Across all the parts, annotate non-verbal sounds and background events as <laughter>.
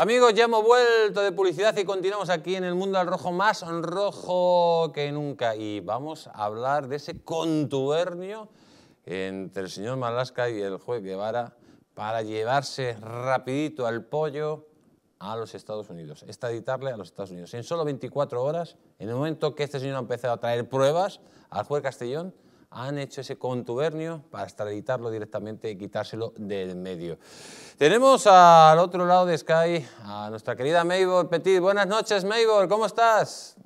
Amigos, ya hemos vuelto de publicidad y continuamos aquí en el mundo al rojo más rojo que nunca. Y vamos a hablar de ese contubernio entre el señor Malasca y el juez Guevara para llevarse rapidito al pollo a los Estados Unidos, extraditarle a los Estados Unidos. En solo 24 horas, en el momento que este señor ha empezado a traer pruebas al juez Castellón, han hecho ese contubernio para extraditarlo directamente y quitárselo del medio. Tenemos al otro lado de Sky a nuestra querida Maybor Petit. Buenas noches, Maybor, ¿cómo estás?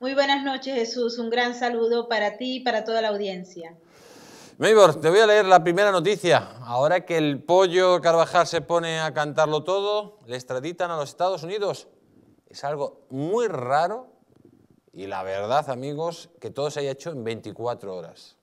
Muy buenas noches, Jesús. Un gran saludo para ti y para toda la audiencia. Maybor, te voy a leer la primera noticia. Ahora que el pollo Carvajal se pone a cantarlo todo, le extraditan a los Estados Unidos. Es algo muy raro y la verdad, amigos, que todo se haya hecho en 24 horas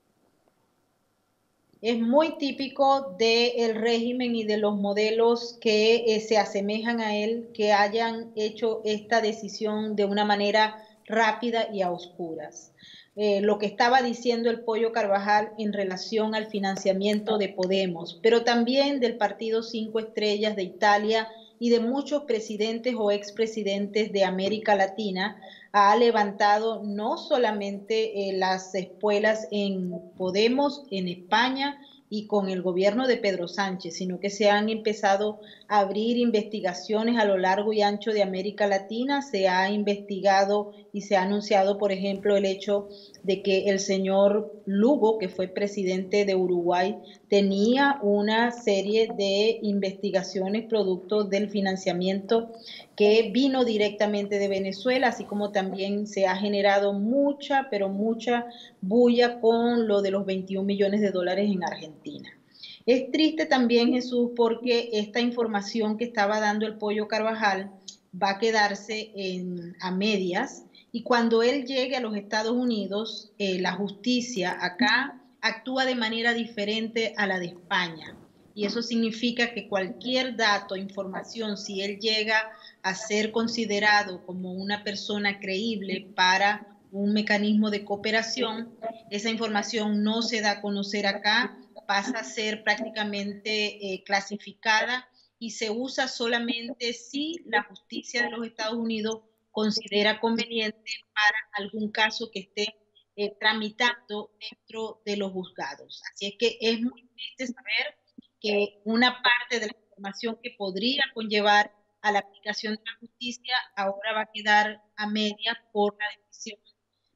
es muy típico del régimen y de los modelos que eh, se asemejan a él, que hayan hecho esta decisión de una manera rápida y a oscuras. Eh, lo que estaba diciendo el Pollo Carvajal en relación al financiamiento de Podemos, pero también del Partido Cinco Estrellas de Italia y de muchos presidentes o expresidentes de América Latina, ha levantado no solamente eh, las espuelas en Podemos, en España y con el gobierno de Pedro Sánchez, sino que se han empezado a abrir investigaciones a lo largo y ancho de América Latina. Se ha investigado y se ha anunciado, por ejemplo, el hecho de que el señor Lugo, que fue presidente de Uruguay, tenía una serie de investigaciones producto del financiamiento que vino directamente de Venezuela, así como también se ha generado mucha, pero mucha bulla con lo de los 21 millones de dólares en Argentina. Es triste también, Jesús, porque esta información que estaba dando el pollo Carvajal va a quedarse en, a medias y cuando él llegue a los Estados Unidos, eh, la justicia acá actúa de manera diferente a la de España. Y eso significa que cualquier dato, información, si él llega a ser considerado como una persona creíble para un mecanismo de cooperación, esa información no se da a conocer acá, pasa a ser prácticamente eh, clasificada y se usa solamente si la justicia de los Estados Unidos considera conveniente para algún caso que esté eh, tramitando dentro de los juzgados. Así es que es muy triste saber que una parte de la información que podría conllevar a la aplicación de la justicia ahora va a quedar a media por la decisión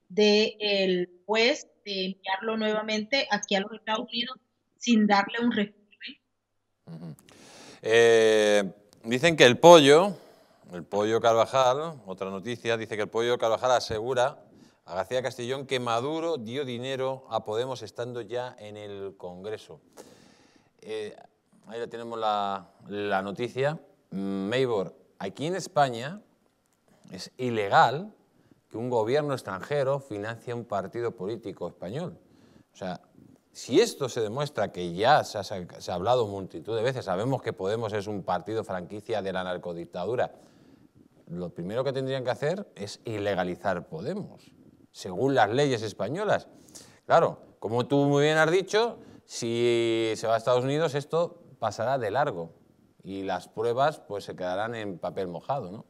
del eh, juez de enviarlo nuevamente aquí a los Estados Unidos sin darle un respiro. Eh, dicen que el pollo el Pollo Carvajal, otra noticia, dice que el Pollo Carvajal asegura a García Castellón que Maduro dio dinero a Podemos estando ya en el Congreso. Eh, ahí la tenemos la, noticia. Maybor, mm, aquí en España es ilegal que un gobierno extranjero financie un partido político español. O sea, si esto se demuestra que ya se ha hablado multitud de veces, sabemos que Podemos es un partido franquicia de la narcodictadura, lo primero que tendrían que hacer es ilegalizar Podemos, según las leyes españolas. Claro, como tú muy bien has dicho, si se va a Estados Unidos esto pasará de largo y las pruebas pues se quedarán en papel mojado, ¿no?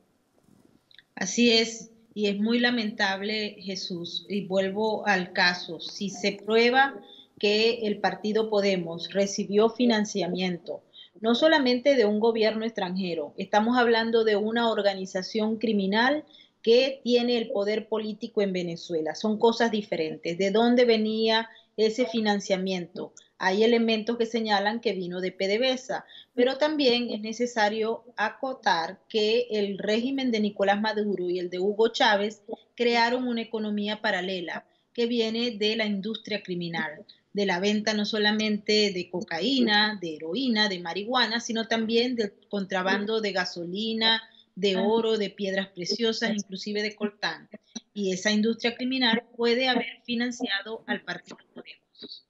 Así es, y es muy lamentable, Jesús, y vuelvo al caso, si se prueba que el partido Podemos recibió financiamiento no solamente de un gobierno extranjero, estamos hablando de una organización criminal que tiene el poder político en Venezuela. Son cosas diferentes. ¿De dónde venía ese financiamiento? Hay elementos que señalan que vino de PDVSA, pero también es necesario acotar que el régimen de Nicolás Maduro y el de Hugo Chávez crearon una economía paralela que viene de la industria criminal de la venta no solamente de cocaína, de heroína, de marihuana, sino también del contrabando de gasolina, de oro, de piedras preciosas, inclusive de coltán. Y esa industria criminal puede haber financiado al Partido Podemos.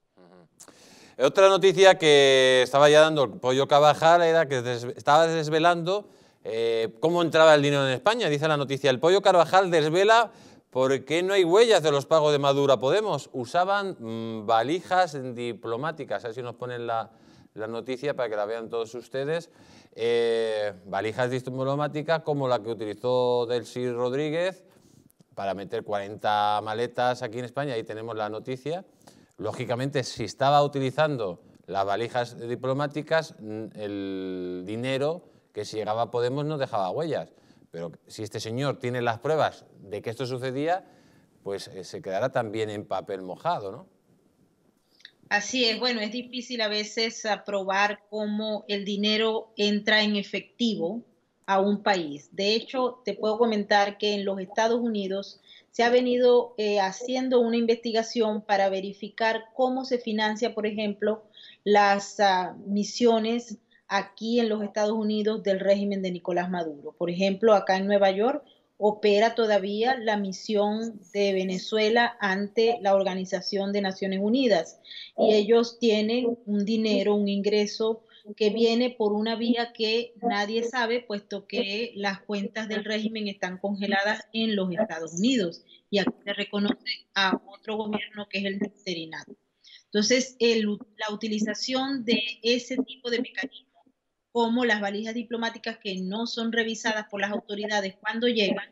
Otra noticia que estaba ya dando el pollo Carvajal era que estaba desvelando eh, cómo entraba el dinero en España. Dice la noticia, el pollo Carvajal desvela ¿Por qué no hay huellas de los pagos de Maduro a Podemos? Usaban mm, valijas diplomáticas, así nos ponen la, la, noticia para que la vean todos ustedes. Eh, valijas diplomáticas como la que utilizó Delcy Rodríguez para meter 40 maletas aquí en España, ahí tenemos la noticia. Lógicamente, si estaba utilizando las valijas diplomáticas, mm, el dinero que si llegaba a Podemos no dejaba huellas. Pero si este señor tiene las pruebas de que esto sucedía, pues eh, se quedará también en papel mojado, ¿no? Así es, bueno, es difícil a veces probar cómo el dinero entra en efectivo a un país. De hecho, te puedo comentar que en los Estados Unidos se ha venido eh, haciendo una investigación para verificar cómo se financia, por ejemplo, las ah, misiones aquí en los Estados Unidos del régimen de Nicolás Maduro. Por ejemplo, acá en Nueva York opera todavía la misión de Venezuela ante la Organización de Naciones Unidas y ellos tienen un dinero, un ingreso que viene por una vía que nadie sabe, puesto que las cuentas del régimen están congeladas en los Estados Unidos y aquí se reconoce a otro gobierno que es el Serenato. Entonces, la utilización de ese tipo de mecanismos como las valijas diplomáticas que no son revisadas por las autoridades cuando llegan,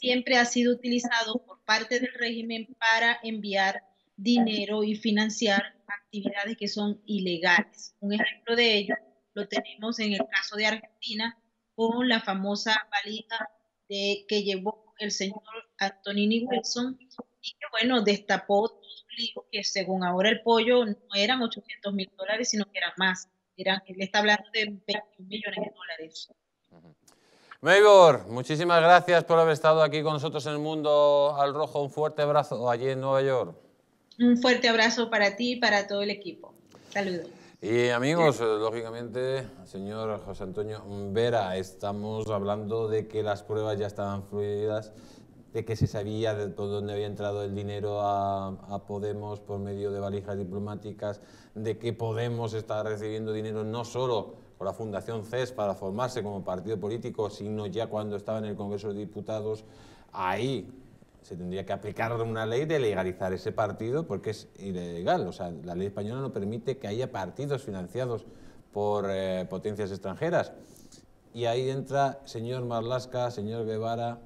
siempre ha sido utilizado por parte del régimen para enviar dinero y financiar actividades que son ilegales. Un ejemplo de ello lo tenemos en el caso de Argentina con la famosa valija de, que llevó el señor Antonini Wilson y que, bueno, destapó que según ahora el pollo no eran 800 mil dólares, sino que eran más. Eran, está hablando de 21 millones de dólares. Meibor, muchísimas gracias por haber estado aquí con nosotros en el mundo al rojo. Un fuerte abrazo allí en Nueva York. Un fuerte abrazo para ti y para todo el equipo. Saludos. Y amigos, eh, lógicamente, señor José Antonio Vera, estamos hablando de que las pruebas ya estaban fluidas de que se sabía de por dónde había entrado el dinero a, Podemos por medio de valijas diplomáticas, de que Podemos estaba recibiendo dinero no solo por la Fundación CES para formarse como partido político, sino ya cuando estaba en el Congreso de Diputados, ahí se tendría que aplicar una ley de legalizar ese partido porque es ilegal. O sea, la ley española no permite que haya partidos financiados por eh, potencias extranjeras. Y ahí entra señor Marlasca, señor Guevara,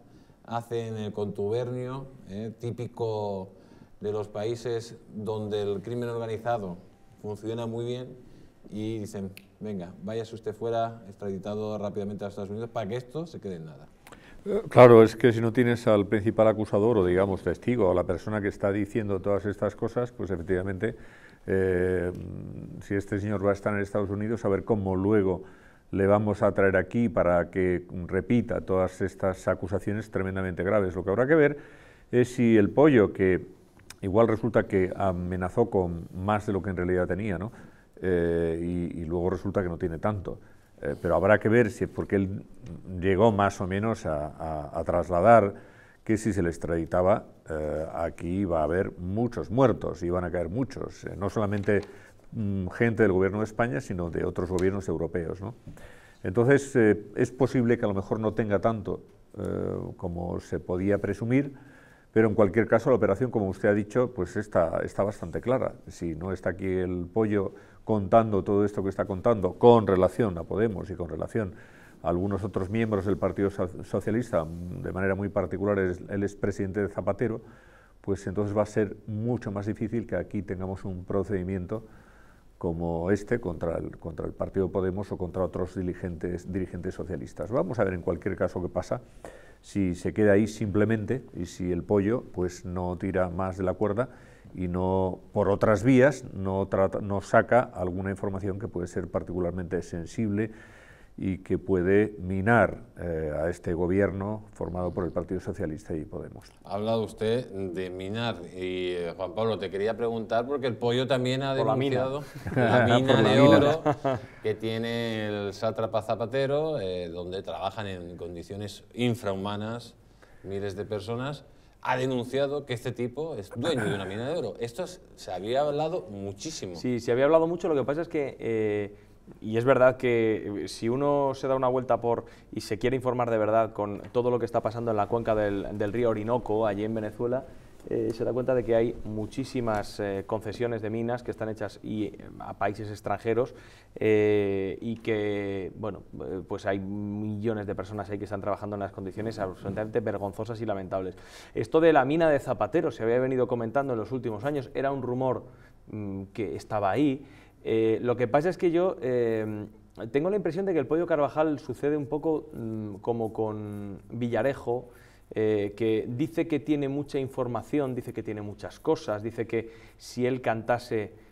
hacen el contubernio, eh, típico de los países donde el crimen organizado funciona muy bien y dicen, venga, váyase usted fuera, extraditado rápidamente a Estados Unidos, para que esto se quede en nada. Eh, claro, es que si no tienes al principal acusador o, digamos, testigo o la persona que está diciendo todas estas cosas, pues efectivamente, eh, si este señor va a estar en Estados Unidos, a ver cómo luego le vamos a traer aquí para que repita todas estas acusaciones tremendamente graves. Lo que habrá que ver es si el pollo, que igual resulta que amenazó con más de lo que en realidad tenía, ¿no? Eh, y, luego resulta que no tiene tanto. Eh, pero habrá que ver si es porque él llegó más o menos a, trasladar que si se le extraditaba eh, aquí iba a haber muchos muertos, iban a caer muchos, no solamente Mm, gente del gobierno de España, sino de otros gobiernos europeos. Entonces, eh, es posible que a lo mejor no tenga tanto eh, como se podía presumir, pero en cualquier caso la operación, como usted ha dicho, pues está, está bastante clara. Si no está aquí el pollo contando todo esto que está contando con relación a Podemos y con relación a algunos otros miembros del Partido Socialista, mm, de manera muy particular el expresidente de Zapatero, pues entonces va a ser mucho más difícil que aquí tengamos un procedimiento como este contra el, contra el Partido Podemos o contra otros dirigentes, dirigentes socialistas. Vamos a ver en cualquier caso qué pasa, si se queda ahí simplemente y si el pollo pues no tira más de la cuerda y no por otras vías no, no saca alguna información que puede ser particularmente sensible y que puede minar eh, a este gobierno formado por el Partido Socialista y Podemos. Ha hablado usted de minar y eh, Juan Pablo, te quería preguntar porque el pollo también ha denunciado la mina, <laughs> de oro <laughs> que tiene el sátrapa Zapatero, eh, donde trabajan en condiciones infrahumanas miles de personas ha denunciado que este tipo es dueño de una mina de oro. Esto se había hablado muchísimo. Sí, se había hablado mucho, lo que pasa es que y es verdad que eh, si uno se da una vuelta por y se quiere informar de verdad con todo lo que está pasando en la cuenca del, río Orinoco, allí en Venezuela, eh, se da cuenta de que hay muchísimas eh, concesiones de minas que están hechas a países extranjeros y que, bueno, pues hay millones de personas ahí que están trabajando en las condiciones absolutamente vergonzosas y lamentables. Esto de la mina de Zapatero se había venido comentando en los últimos años, era un rumor mm, que estaba ahí, eh, lo que pasa es que yo eh, tengo la impresión de que el pollo Carvajal sucede un poco mm, como con Villarejo, eh, que dice que tiene mucha información, dice que tiene muchas cosas, dice que si él cantase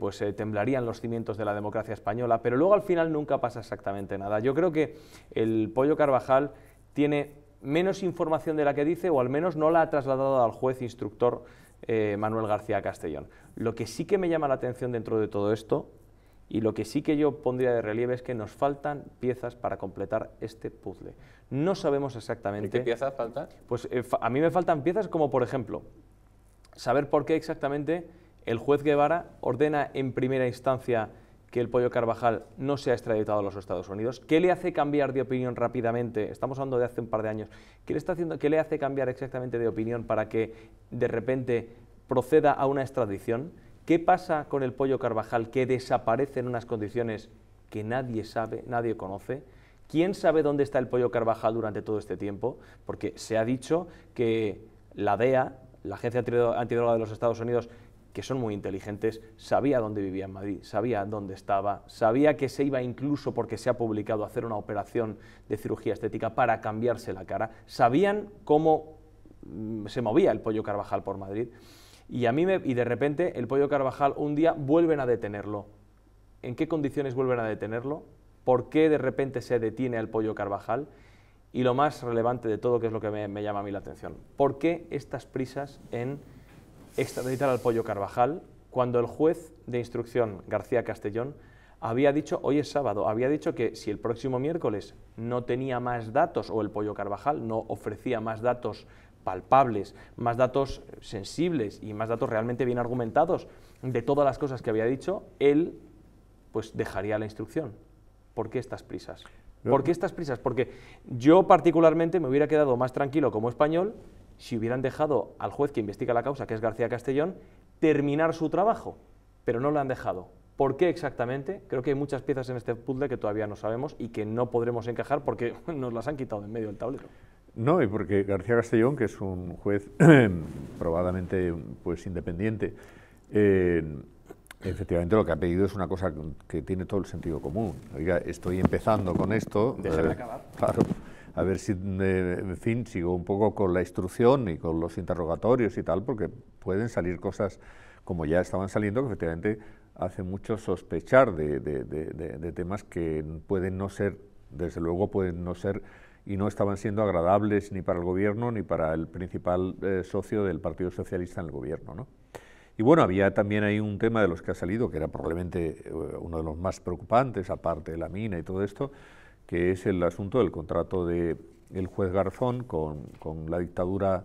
pues temblarían los cimientos de la democracia española, pero luego al final nunca pasa exactamente nada. Yo creo que el pollo Carvajal tiene menos información de la que dice, o al menos no la ha trasladado al juez instructor eh, Manuel García Castellón. Lo que sí que me llama la atención dentro de todo esto y lo que sí que yo pondría de relieve es que nos faltan piezas para completar este puzzle. No sabemos exactamente... qué piezas faltan? Pues eh, a mí me faltan piezas como, por ejemplo, saber por qué exactamente el juez Guevara ordena en primera instancia que el Pollo Carvajal no ha extraditado a los Estados Unidos? ¿Qué le hace cambiar de opinión rápidamente? Estamos hablando de hace un par de años. ¿Qué le, está haciendo, qué le hace cambiar exactamente de opinión para que de repente proceda a una extradición? ¿Qué pasa con el Pollo Carvajal que desaparece en unas condiciones que nadie sabe, nadie conoce? ¿Quién sabe dónde está el Pollo Carvajal durante todo este tiempo? Porque se ha dicho que la DEA, la Agencia Antidroga de los Estados Unidos, que son muy inteligentes, sabía dónde vivía en Madrid, sabía dónde estaba, sabía que se iba incluso porque se ha publicado a hacer una operación de cirugía estética para cambiarse la cara, sabían cómo mm, se movía el pollo Carvajal por Madrid. Y, a mí me, y de repente el pollo Carvajal un día vuelven a detenerlo. ¿En qué condiciones vuelven a detenerlo? ¿Por qué de repente se detiene al pollo Carvajal? Y lo más relevante de todo, que es lo que me, me llama a mí la atención, ¿por qué estas prisas en extraditar al pollo Carvajal cuando el juez de instrucción García Castellón había dicho, hoy es sábado, había dicho que si el próximo miércoles no tenía más datos o el pollo Carvajal no ofrecía más datos palpables, más datos sensibles y más datos realmente bien argumentados de todas las cosas que había dicho, él pues dejaría la instrucción. ¿Por qué estas prisas? ¿Por qué estas prisas? Porque yo particularmente me hubiera quedado más tranquilo como español si hubieran dejado al juez que investiga la causa, que es García Castellón, terminar su trabajo, pero no lo han dejado. ¿Por qué exactamente? Creo que hay muchas piezas en este puzzle que todavía no sabemos y que no podremos encajar porque <laughs> nos las han quitado en medio del tablero. No, y porque García Castellón, que es un juez <clears throat> probablemente pues, independiente, eh, Efectivamente, lo que ha pedido es una cosa que tiene todo el sentido común. Oiga, estoy empezando con esto. Déjame eh, acabar. Claro a ver si, eh, en fin, sigo un poco con la instrucción y con los interrogatorios y tal, porque pueden salir cosas como ya estaban saliendo, que efectivamente hace mucho sospechar de, temas que pueden no ser, desde luego pueden no ser y no estaban siendo agradables ni para el gobierno ni para el principal eh, socio del Partido Socialista en el gobierno. ¿no? Y bueno, había también ahí un tema de los que ha salido, que era probablemente eh, uno de los más preocupantes, aparte de la mina y todo esto, que es el asunto del contrato de el juez Garzón con, la dictadura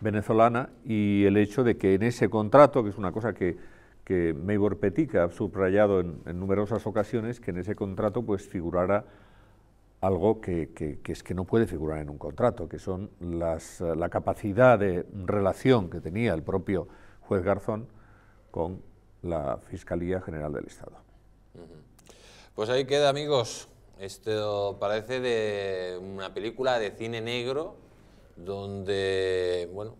venezolana y el hecho de que en ese contrato, que es una cosa que, que Meibor Petica ha subrayado en, numerosas ocasiones, que en ese contrato pues figurara algo que, es que no puede figurar en un contrato, que son las, la capacidad de relación que tenía el propio juez Garzón con la Fiscalía General del Estado. Pues ahí queda, amigos. Esto parece de una película de cine negro donde, bueno,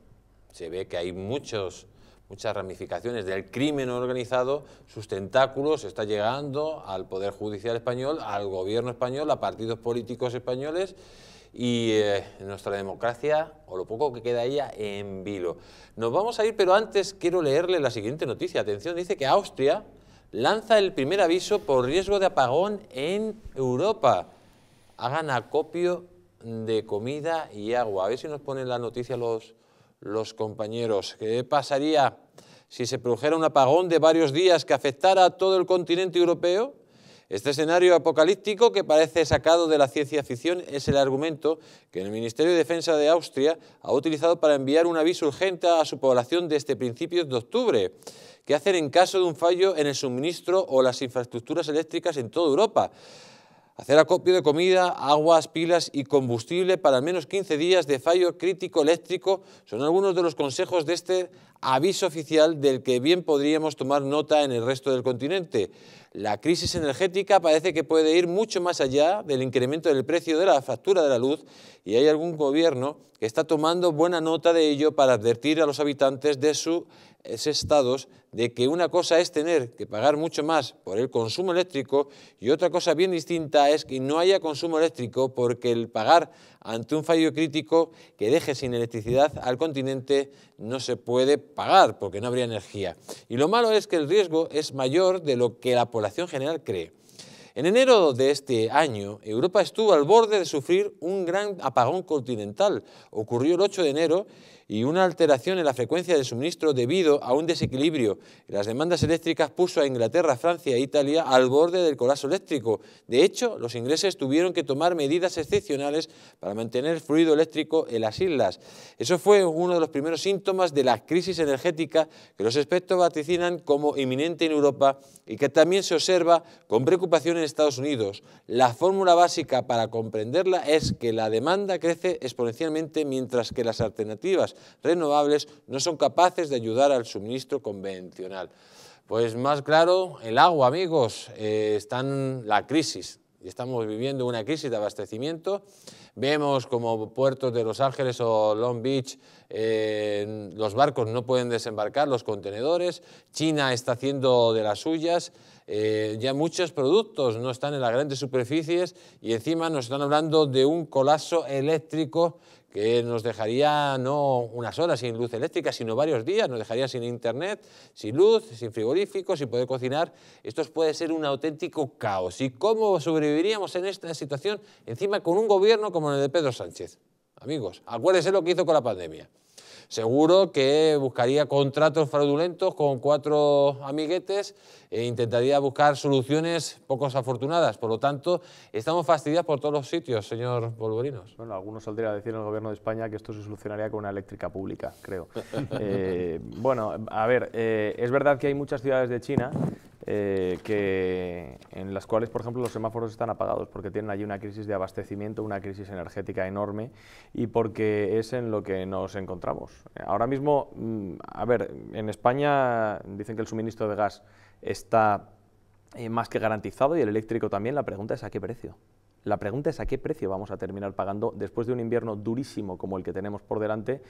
se ve que hay muchos, muchas ramificaciones del crimen organizado, sus tentáculos está llegando al Poder Judicial español, al gobierno español, a partidos políticos españoles y eh, nuestra democracia, o lo poco que queda ella, en vilo. Nos vamos a ir, pero antes quiero leerle la siguiente noticia. Atención, dice que Austria lanza el primer aviso por riesgo de apagón en Europa. Hagan acopio de comida y agua. A ver si nos ponen la noticia los, los compañeros. ¿Qué pasaría si se produjera un apagón de varios días que afectara a todo el continente europeo? Este escenario apocalíptico que parece sacado de la ciencia ficción es el argumento que el Ministerio de Defensa de Austria ha utilizado para enviar un aviso urgente a su población desde principios de octubre. ¿Qué hacer en caso de un fallo en el suministro o las infraestructuras eléctricas en toda Europa? Hacer acopio de comida, aguas, pilas y combustible para al menos 15 días de fallo crítico eléctrico son algunos de los consejos de este aviso oficial del que bien podríamos tomar nota en el resto del continente. La crisis energética parece que puede ir mucho más allá del incremento del precio de la factura de la luz y hay algún gobierno que está tomando buena nota de ello para advertir a los habitantes de sus estados de que una cosa es tener que pagar mucho más por el consumo eléctrico y otra cosa bien distinta es que no haya consumo eléctrico porque el pagar ante un fallo crítico que deje sin electricidad al continente no se puede pagar porque no habría energía. Y lo malo es que el riesgo es mayor de lo que la población general cree. En enero de este año, Europa estuvo al borde de sufrir un gran apagón continental. Ocurrió el 8 de enero y una alteración en la frecuencia de suministro debido a un desequilibrio las demandas eléctricas puso a Inglaterra, Francia e Italia al borde del colapso eléctrico. De hecho, los ingleses tuvieron que tomar medidas excepcionales para mantener el fluido eléctrico en las islas. Eso fue uno de los primeros síntomas de la crisis energética que los expertos vaticinan como inminente en Europa y que también se observa con preocupación en Estados Unidos. La fórmula básica para comprenderla es que la demanda crece exponencialmente mientras que las alternativas renovables no son capaces de ayudar al suministro convencional. Pues más claro, el agua, amigos, eh, están está en la crisis. Estamos viviendo una crisis de abastecimiento. Vemos como puertos de Los Ángeles o Long Beach eh, los barcos no pueden desembarcar, los contenedores. China está haciendo de las suyas. Eh, ya muchos productos no están en las grandes superficies y encima nos están hablando de un colapso eléctrico que nos dejaría no unas horas sin luz eléctrica, sino varios días, nos dejaría sin internet, sin luz, sin frigoríficos, sin poder cocinar. Esto puede ser un auténtico caos. ¿Y cómo sobreviviríamos en esta situación? Encima con un gobierno como el de Pedro Sánchez. Amigos, acuérdense lo que hizo con la pandemia seguro que buscaría contratos fraudulentos con cuatro amiguetes e intentaría buscar soluciones poco afortunadas. Por lo tanto, estamos fastidiados por todos los sitios, señor Polvorinos. Bueno, algunos saldrían a decir el gobierno de España que esto se solucionaría con una eléctrica pública, creo. <laughs> Eh, bueno, a ver, eh, es verdad que hay muchas ciudades de China eh, que, en las cuales, por ejemplo, los semáforos están apagados porque tienen allí una crisis de abastecimiento, una crisis energética enorme y porque es en lo que nos encontramos. Ahora mismo, mm, a ver, en España dicen que el suministro de gas está eh, más que garantizado y el eléctrico también. La pregunta es a qué precio. La pregunta es a qué precio vamos a terminar pagando, después de un invierno durísimo como el que tenemos por delante,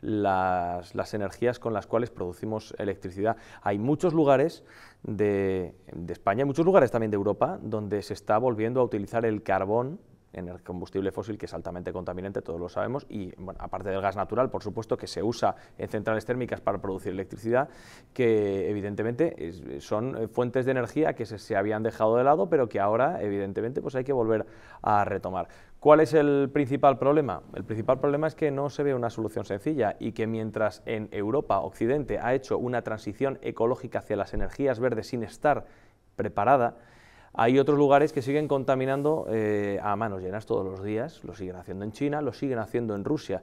las, energías con las cuales producimos electricidad. Hay muchos lugares de, España, muchos lugares también de Europa, donde se está volviendo a utilizar el carbón en el combustible fósil que es altamente contaminante, todos lo sabemos, y aparte del gas natural, por supuesto, que se usa en centrales térmicas para producir electricidad, que evidentemente son eh, fuentes de energía que se, habían dejado de lado, pero que ahora evidentemente pues hay que volver a retomar. ¿Cuál es el principal problema? El principal problema es que no se ve una solución sencilla y que mientras en Europa, Occidente, ha hecho una transición ecológica hacia las energías verdes sin estar preparada, hay otros lugares que siguen contaminando eh, a manos llenas todos los días, lo siguen haciendo en China, lo siguen haciendo en Rusia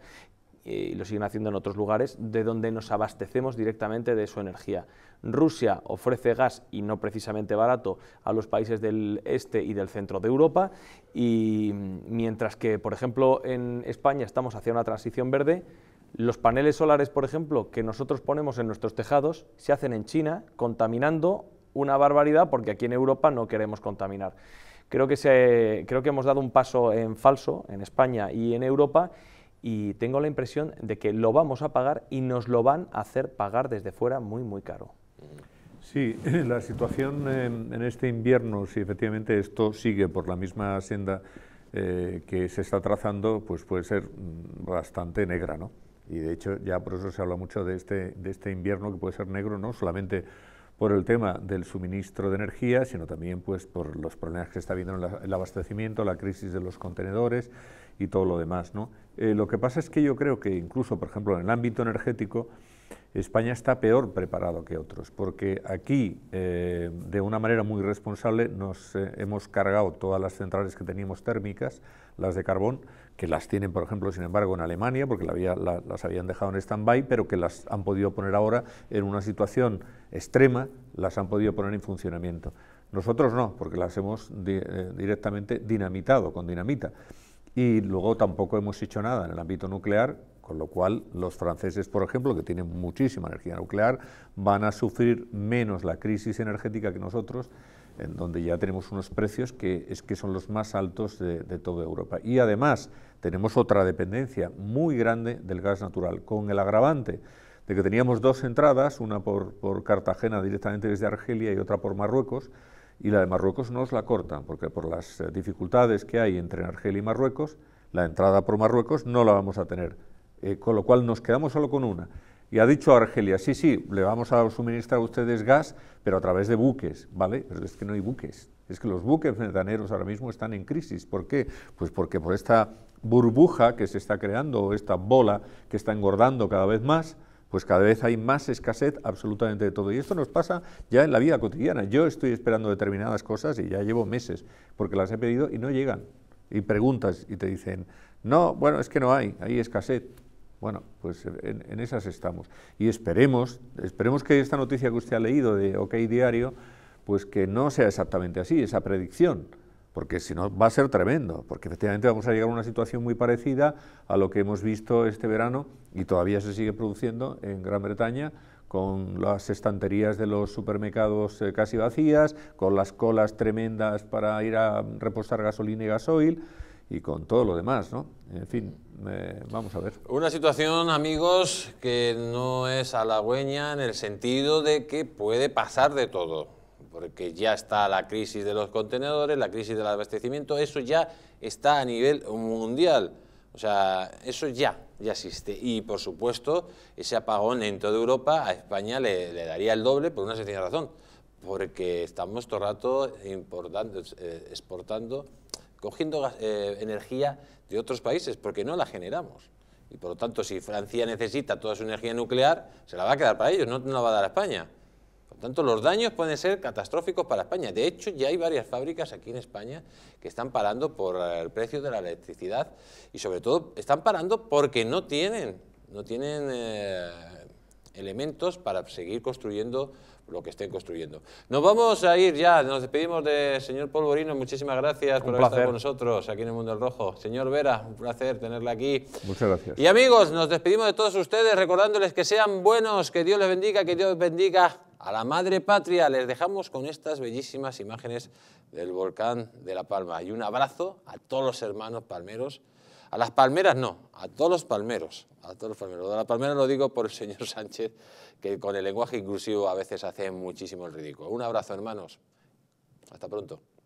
eh, y lo siguen haciendo en otros lugares, de donde nos abastecemos directamente de su energía. Rusia ofrece gas, y no precisamente barato, a los países del este y del centro de Europa, y mm, mientras que, por ejemplo, en España estamos hacia una transición verde, los paneles solares, por ejemplo, que nosotros ponemos en nuestros tejados, se hacen en China, contaminando una barbaridad porque aquí en Europa no queremos contaminar. Creo que, se, creo que hemos dado un paso en falso en España y en Europa y tengo la impresión de que lo vamos a pagar y nos lo van a hacer pagar desde fuera muy, muy caro. Sí, <laughs> la situación en este invierno, si efectivamente esto sigue por la misma senda eh, que se está trazando, pues puede ser mm, bastante negra, ¿no? Y de hecho ya por eso se habla mucho de este, de este invierno que puede ser negro, no solamente por el tema del suministro de energía, sino también pues, por los problemas que está viendo en el abastecimiento, la crisis de los contenedores y todo lo demás. ¿no? Eh, lo que pasa es que yo creo que incluso, por ejemplo, en el ámbito energético, España está peor preparado que otros, porque aquí, eh, de una manera muy responsable, nos eh, hemos cargado todas las centrales que teníamos térmicas, las de carbón, que las tienen, por ejemplo, sin embargo, en Alemania, porque las habían dejado en stand-by, pero que las han podido poner ahora en una situación extrema, las han podido poner en funcionamiento. Nosotros no, porque las hemos eh, directamente dinamitado con dinamita. Y luego tampoco hemos hecho nada en el ámbito nuclear, con lo cual los franceses, por ejemplo, que tienen muchísima energía nuclear, van a sufrir menos la crisis energética que nosotros, en donde ya tenemos unos precios que es que son los más altos de, de toda Europa. Y además, tenemos otra dependencia muy grande del gas natural, con el agravante de que teníamos dos entradas, una por, Cartagena directamente desde Argelia y otra por Marruecos, y la de Marruecos nos la cortan, porque por las eh, dificultades que hay entre Argelia y Marruecos, la entrada por Marruecos no la vamos a tener, eh, con lo cual nos quedamos solo con una. Y ha dicho Argelia, sí, sí, le vamos a suministrar a ustedes gas, pero a través de buques, ¿vale? Pero es que no hay buques, es que los buques ventaneros ahora mismo están en crisis. ¿Por qué? Pues porque por esta burbuja que se está creando, esta bola que está engordando cada vez más, pues cada vez hay más escasez absolutamente de todo. Y esto nos pasa ya en la vida cotidiana. Yo estoy esperando determinadas cosas y ya llevo meses porque las he pedido y no llegan. Y preguntas y te dicen, no, bueno, es que no hay, hay escasez. Bueno, pues en, en esas estamos. Y esperemos, esperemos que esta noticia que usted ha leído de OK Diario, pues que no sea exactamente así, esa predicción, porque si no va a ser tremendo, porque efectivamente vamos a llegar a una situación muy parecida a lo que hemos visto este verano y todavía se sigue produciendo en Gran Bretaña con las estanterías de los supermercados eh, casi vacías, con las colas tremendas para ir a repostar gasolina y gasoil y con todo lo demás, ¿no? En fin, eh, vamos a ver. Una situación, amigos, que no es halagüeña en el sentido de que puede pasar de todo porque ya está la crisis de los contenedores, la crisis del abastecimiento, eso ya está a nivel mundial. O sea, eso ya, ya existe. Y por supuesto, ese apagón en toda Europa a España le, daría el doble por una sencilla razón, porque estamos todo el rato importando, eh, exportando, cogiendo eh, energía de otros países, porque no la generamos. Y por lo tanto, si Francia necesita toda su energía nuclear, se la va a quedar para ellos, no, no la va a dar a España. Por tanto, los daños pueden ser catastróficos para España. De hecho, ya hay varias fábricas aquí en España que están parando por eh, el precio de la electricidad y sobre todo están parando porque no tienen, no tienen eh, elementos para seguir construyendo lo que estén construyendo. Nos vamos a ir ya, nos despedimos del señor Polvorino, muchísimas gracias por estar con nosotros aquí en el Mundo del Rojo. Señor Vera, un placer tenerla aquí. Muchas gracias. Y amigos, nos despedimos de todos ustedes recordándoles que sean buenos, que Dios les bendiga, que Dios les bendiga a la madre patria. Les dejamos con estas bellísimas imágenes del volcán de La Palma. Y un abrazo a todos los hermanos palmeros. A las palmeras no, a todos los palmeros. A todos los palmeros. de la palmera lo digo por el señor <laughs> Sánchez, que con el lenguaje inclusivo a veces hace muchísimo el ridículo. Un abrazo, hermanos. Hasta pronto.